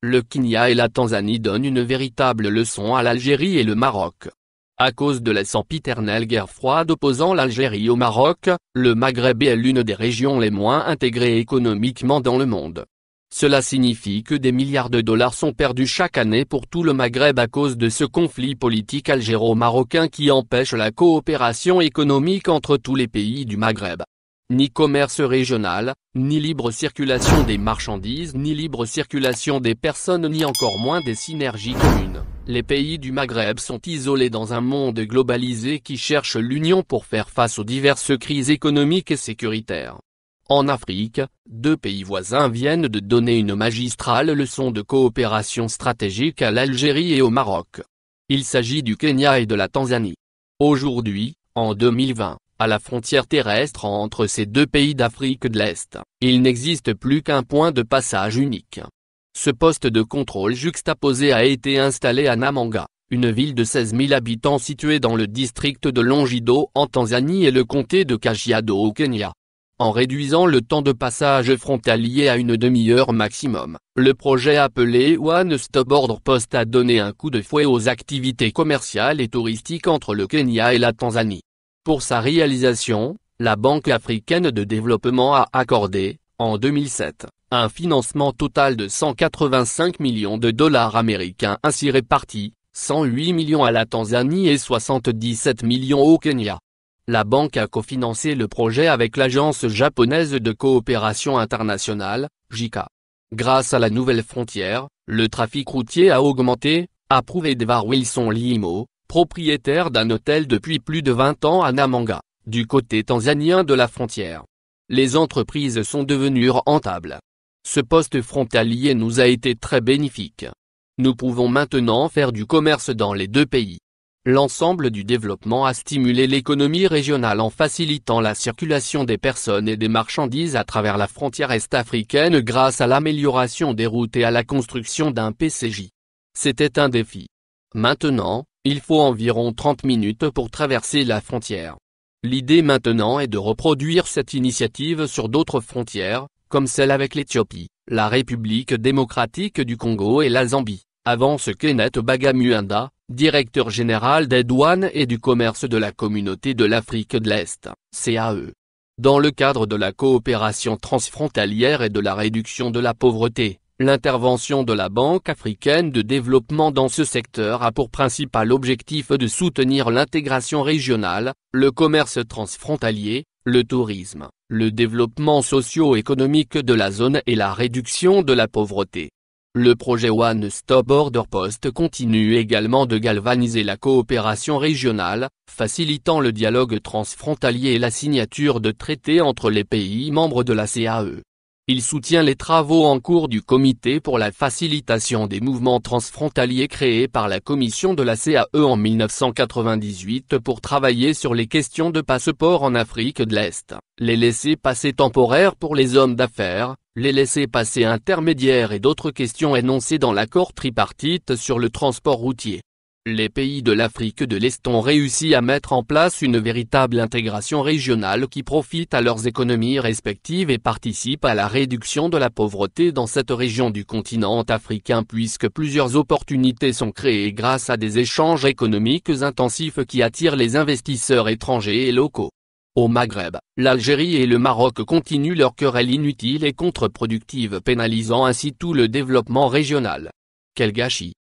Le Kenya et la Tanzanie donnent une véritable leçon à l'Algérie et le Maroc. À cause de la sempiternelle guerre froide opposant l'Algérie au Maroc, le Maghreb est l'une des régions les moins intégrées économiquement dans le monde. Cela signifie que des milliards de dollars sont perdus chaque année pour tout le Maghreb à cause de ce conflit politique algéro-marocain qui empêche la coopération économique entre tous les pays du Maghreb. Ni commerce régional, ni libre circulation des marchandises, ni libre circulation des personnes, ni encore moins des synergies communes. Les pays du Maghreb sont isolés dans un monde globalisé qui cherche l'union pour faire face aux diverses crises économiques et sécuritaires. En Afrique, deux pays voisins viennent de donner une magistrale leçon de coopération stratégique à l'Algérie et au Maroc. Il s'agit du Kenya et de la Tanzanie. Aujourd'hui, en 2020, à la frontière terrestre entre ces deux pays d'Afrique de l'Est. Il n'existe plus qu'un point de passage unique. Ce poste de contrôle juxtaposé a été installé à Namanga, une ville de 16 000 habitants située dans le district de Longido en Tanzanie et le comté de Kajiado au Kenya. En réduisant le temps de passage frontalier à une demi-heure maximum, le projet appelé One Stop Border Post a donné un coup de fouet aux activités commerciales et touristiques entre le Kenya et la Tanzanie. Pour sa réalisation, la Banque africaine de développement a accordé, en 2007, un financement total de 185 millions de dollars américains ainsi répartis, 108 millions à la Tanzanie et 77 millions au Kenya. La banque a cofinancé le projet avec l'Agence japonaise de coopération internationale, JICA. Grâce à la nouvelle frontière, le trafic routier a augmenté, a prouvé Devar Wilson Limo, propriétaire d'un hôtel depuis plus de 20 ans à Namanga, du côté tanzanien de la frontière. Les entreprises sont devenues rentables. Ce poste frontalier nous a été très bénéfique. Nous pouvons maintenant faire du commerce dans les deux pays. L'ensemble du développement a stimulé l'économie régionale en facilitant la circulation des personnes et des marchandises à travers la frontière est-africaine grâce à l'amélioration des routes et à la construction d'un PCJ. C'était un défi. Maintenant, il faut environ 30 minutes pour traverser la frontière. L'idée maintenant est de reproduire cette initiative sur d'autres frontières, comme celle avec l'Éthiopie, la République démocratique du Congo et la Zambie, avance Kenneth Bagamuanda, directeur général des douanes et du commerce de la Communauté de l'Afrique de l'Est, CAE. Dans le cadre de la coopération transfrontalière et de la réduction de la pauvreté, L'intervention de la Banque africaine de développement dans ce secteur a pour principal objectif de soutenir l'intégration régionale, le commerce transfrontalier, le tourisme, le développement socio-économique de la zone et la réduction de la pauvreté. Le projet One Stop Border Post continue également de galvaniser la coopération régionale, facilitant le dialogue transfrontalier et la signature de traités entre les pays membres de la CAE. Il soutient les travaux en cours du Comité pour la facilitation des mouvements transfrontaliers créé par la Commission de la CAE en 1998 pour travailler sur les questions de passeport en Afrique de l'Est, les laissés-passer temporaires pour les hommes d'affaires, les laissés-passer intermédiaires et d'autres questions énoncées dans l'accord tripartite sur le transport routier les pays de l'Afrique de l'Est ont réussi à mettre en place une véritable intégration régionale qui profite à leurs économies respectives et participe à la réduction de la pauvreté dans cette région du continent africain puisque plusieurs opportunités sont créées grâce à des échanges économiques intensifs qui attirent les investisseurs étrangers et locaux. Au Maghreb, l'Algérie et le Maroc continuent leur querelle inutile et contre-productive pénalisant ainsi tout le développement régional. Quel gâchis